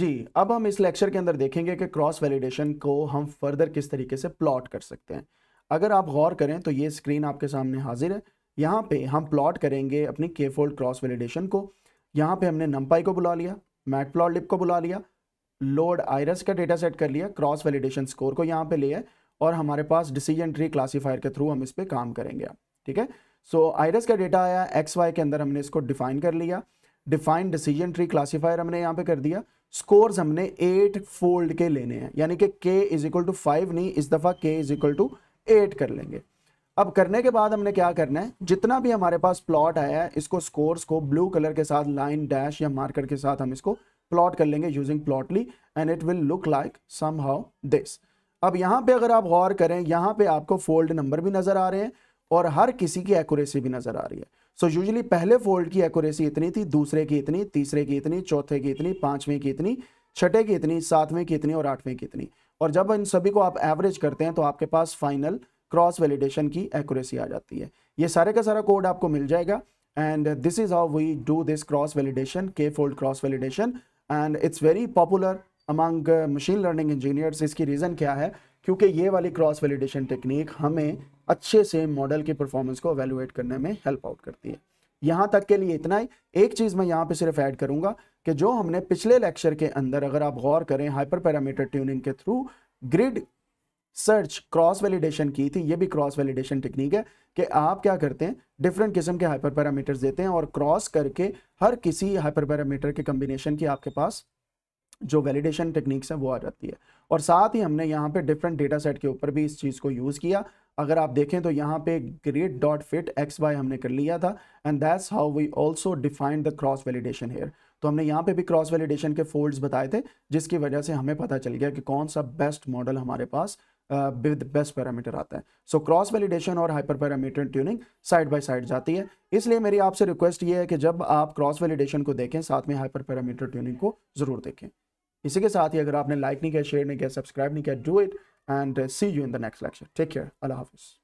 जी अब हम इस लेक्चर के अंदर देखेंगे कि क्रॉस वैलिडेशन को हम फर्दर किस तरीके से प्लॉट कर सकते हैं अगर आप गौर करें तो ये स्क्रीन आपके सामने हाजिर है यहाँ पे हम प्लॉट करेंगे अपनी के फोल्ड क्रॉस वैलिडेशन को यहाँ पे हमने नम्पाई को बुला लिया मैट प्लॉट लिप को बुला लिया लोड आयरस का डेटा सेट कर लिया क्रॉस वैलिडेशन स्कोर को यहाँ पे लिया और हमारे पास डिसीजन ट्री क्लासीफायर के थ्रू हम इस पर काम करेंगे ठीक है सो आयरस का डेटा आया एक्स वाई के अंदर हमने इसको डिफाइन कर लिया डिफाइन डिसीजन ट्री क्लासीफायर हमने यहाँ पे कर दिया स्कोर्स हमने एट फोल्ड के लेने हैं यानी कि के इज इक्वल टू फाइव नहीं इस दफ़ा के इज इक्वल टू एट कर लेंगे अब करने के बाद हमने क्या करना है जितना भी हमारे पास प्लॉट आया है इसको स्कोर्स को ब्लू कलर के साथ लाइन डैश या मार्कर के साथ हम इसको प्लॉट कर लेंगे using plotly and it will look like somehow this अब यहाँ पे अगर आप गौर करें यहाँ पे आपको फोल्ड नंबर भी नज़र आ रहे हैं और हर किसी की एक्यूरेसी भी नज़र आ रही है सो so यूजली पहले फोल्ड की एक्यूरेसी इतनी थी दूसरे की इतनी तीसरे की इतनी चौथे की इतनी पांचवें की इतनी छठे की इतनी सातवें की इतनी और आठवें की इतनी और जब इन सभी को आप एवरेज करते हैं तो आपके पास फाइनल क्रॉस वेलिडेशन की एक्यूरेसी आ जाती है ये सारे का सारा कोड आपको मिल जाएगा and this is how we do this cross validation K fold cross validation and it's very popular among machine learning engineers इसकी रीज़न क्या है क्योंकि ये वाली क्रॉस वैलिडेशन टेक्निक हमें अच्छे से मॉडल की परफॉर्मेंस को अवेलुएट करने में हेल्प आउट करती है यहाँ तक के लिए इतना ही एक चीज़ मैं यहाँ पे सिर्फ ऐड करूँगा कि जो हमने पिछले लेक्चर के अंदर अगर आप गौर करें हाइपर पैरामीटर ट्यूनिंग के through grid search cross validation की थी ये भी क्रॉस वैलिडेशन टेक्निक है कि आप क्या करते हैं डिफरेंट किस्म के हाइपर पैरामीटर्स देते हैं और क्रॉस करके हर किसी हाइपर पैरामीटर के कम्बिनेशन की आपके पास जो वैलिडेशन टेक्निक्स हैं वो आ जाती है और साथ ही हमने यहाँ पे डिफरेंट डेटा सेट के ऊपर भी इस चीज़ को यूज़ किया अगर आप देखें तो यहाँ पे grid dot fit X Y हमने कर लिया था and that's how we also defined the cross validation here तो हमने यहाँ पे भी क्रॉस वैलिडेशन के फोल्ड्स बताए थे जिसकी वजह से हमें पता चल गया कि कौन सा बेस्ट मॉडल हमारे पास विद बेस्ट पैरामीटर आता है सो क्रॉस वैलिडेशन और hyperparameter tuning side by side जाती है इसलिए मेरी आपसे रिक्वेस्ट ये है कि जब आप क्रॉस वैलिडेशन को देखें साथ में हाइपर पैरामीटर ट्यूनिंग को ज़रूर देखें इसी के साथ ही अगर आपने लाइक नहीं किया शेयर नहीं किया सब्सक्राइब नहीं किया do it and see you in the next lecture take care अल्लाह हाफिज़